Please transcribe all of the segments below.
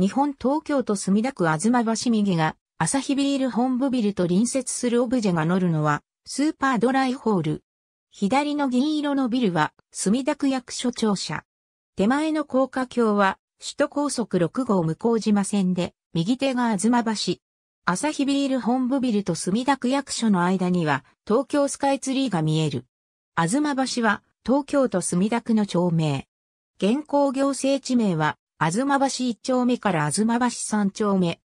日本東京都墨田区ま橋右が、朝日ビール本部ビルと隣接するオブジェが乗るのは、スーパードライホール。左の銀色のビルは、墨田区役所庁舎。手前の高架橋は、首都高速6号向島線で、右手が東橋。朝日ビール本部ビルと墨田区役所の間には、東京スカイツリーが見える。ま橋は、東京都墨田区の町名。現行行政地名は、あずま橋1丁目からあずま橋3丁目。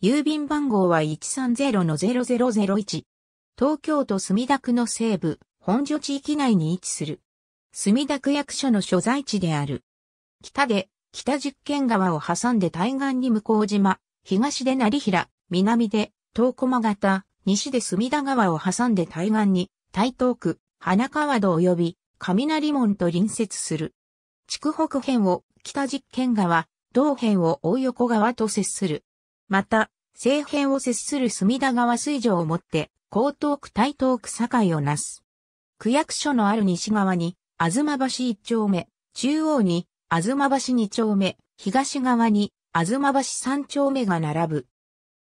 郵便番号は130-0001。東京都墨田区の西部、本所地域内に位置する。墨田区役所の所在地である。北で、北十県川を挟んで対岸に向島、東で成平、南で、東駒型、西で墨田川を挟んで対岸に、台東区、花川戸及び、雷門と隣接する。地区北辺を北実験川、同辺を大横川と接する。また、西辺を接する隅田川水上をもって、江東区台東区境をなす。区役所のある西側に、あずま橋一丁目、中央に、あずま橋二丁目、東側に、あずま橋三丁目が並ぶ。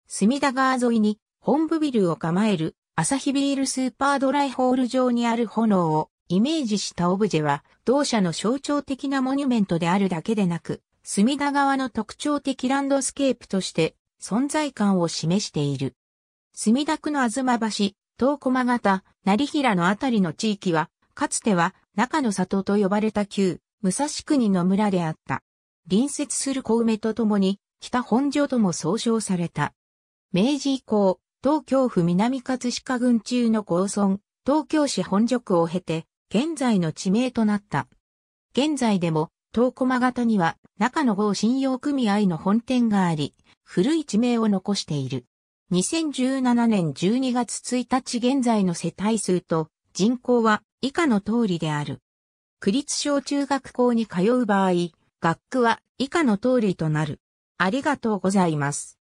隅田川沿いに、本部ビルを構える、朝日ビールスーパードライホール上にある炎を、イメージしたオブジェは、同社の象徴的なモニュメントであるだけでなく、隅田川の特徴的ランドスケープとして存在感を示している。墨田区の東橋、東駒形、成平のあたりの地域は、かつては中の里と呼ばれた旧、武蔵国の村であった。隣接する小梅とともに、北本所とも総称された。明治以降、東京府南葛飾郡中の高村、東京市本所区を経て、現在の地名となった。現在でも、東駒型には中野号信用組合の本店があり、古い地名を残している。2017年12月1日現在の世帯数と人口は以下の通りである。区立小中学校に通う場合、学区は以下の通りとなる。ありがとうございます。